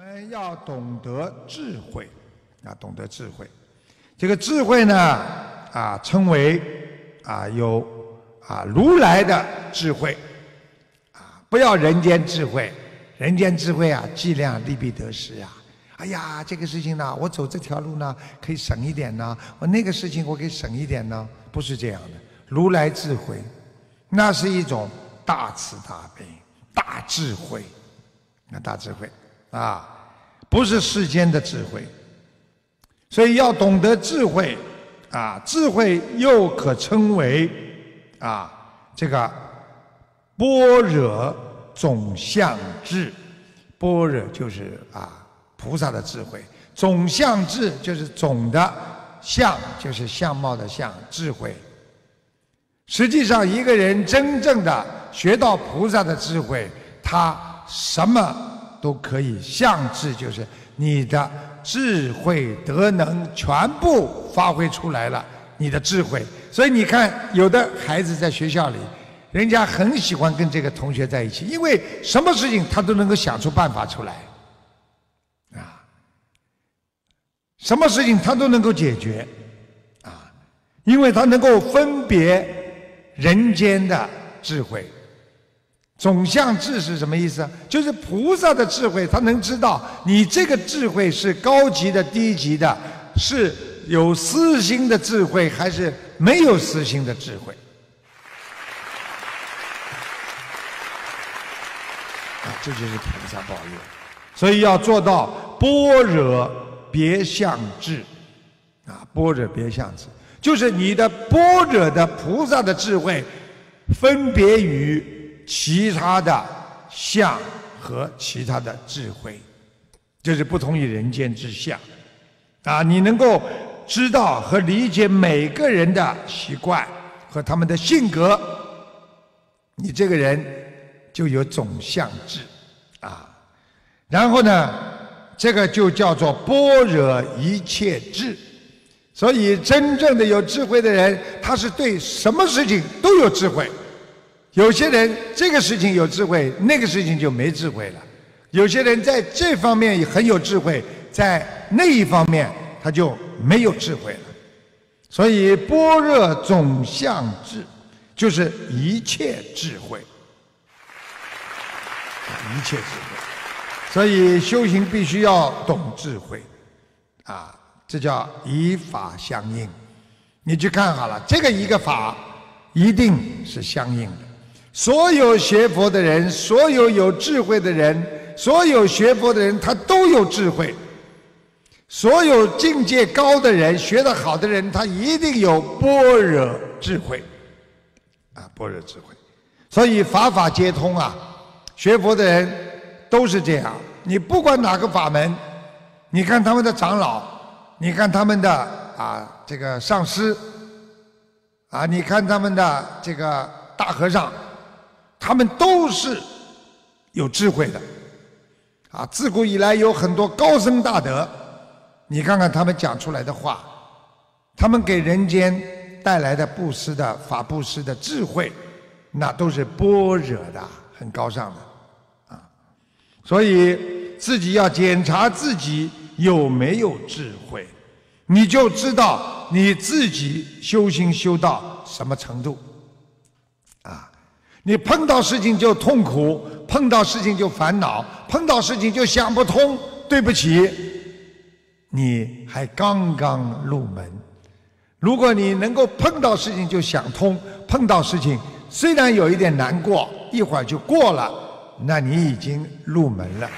我们要懂得智慧，啊，懂得智慧，这个智慧呢，啊，称为啊有啊如来的智慧，啊，不要人间智慧，人间智慧啊，计量利弊得失啊，哎呀，这个事情呢，我走这条路呢可以省一点呢，我那个事情我可以省一点呢，不是这样的，如来智慧，那是一种大慈大悲、大智慧，那大智慧。啊，不是世间的智慧，所以要懂得智慧。啊，智慧又可称为啊，这个般若总相智。般若就是啊，菩萨的智慧。总相智就是总的相，就是相貌的相，智慧。实际上，一个人真正的学到菩萨的智慧，他什么？都可以相智，就是你的智慧德能全部发挥出来了。你的智慧，所以你看，有的孩子在学校里，人家很喜欢跟这个同学在一起，因为什么事情他都能够想出办法出来，啊，什么事情他都能够解决，啊，因为他能够分别人间的智慧。总相智是什么意思？就是菩萨的智慧，他能知道你这个智慧是高级的、低级的，是有私心的智慧还是没有私心的智慧。啊，这就是菩萨报应，所以要做到般若别相智，啊，般若别相智就是你的般若的菩萨的智慧，分别于。其他的相和其他的智慧，就是不同于人间之相，啊，你能够知道和理解每个人的习惯和他们的性格，你这个人就有总相智，啊，然后呢，这个就叫做般若一切智，所以真正的有智慧的人，他是对什么事情都有智慧。有些人这个事情有智慧，那个事情就没智慧了；有些人在这方面很有智慧，在那一方面他就没有智慧了。所以，般若总相智就是一切智慧，一切智慧。所以，修行必须要懂智慧，啊，这叫以法相应。你去看好了，这个一个法一定是相应的。所有学佛的人，所有有智慧的人，所有学佛的人，他都有智慧。所有境界高的人，学得好的人，他一定有般若智慧啊，般若智慧。所以法法皆通啊，学佛的人都是这样。你不管哪个法门，你看他们的长老，你看他们的啊这个上师，啊，你看他们的这个大和尚。他们都是有智慧的，啊，自古以来有很多高僧大德，你看看他们讲出来的话，他们给人间带来的布施的法布施的智慧，那都是般若的，很高尚的，啊，所以自己要检查自己有没有智慧，你就知道你自己修心修到什么程度。你碰到事情就痛苦，碰到事情就烦恼，碰到事情就想不通。对不起，你还刚刚入门。如果你能够碰到事情就想通，碰到事情虽然有一点难过，一会儿就过了，那你已经入门了。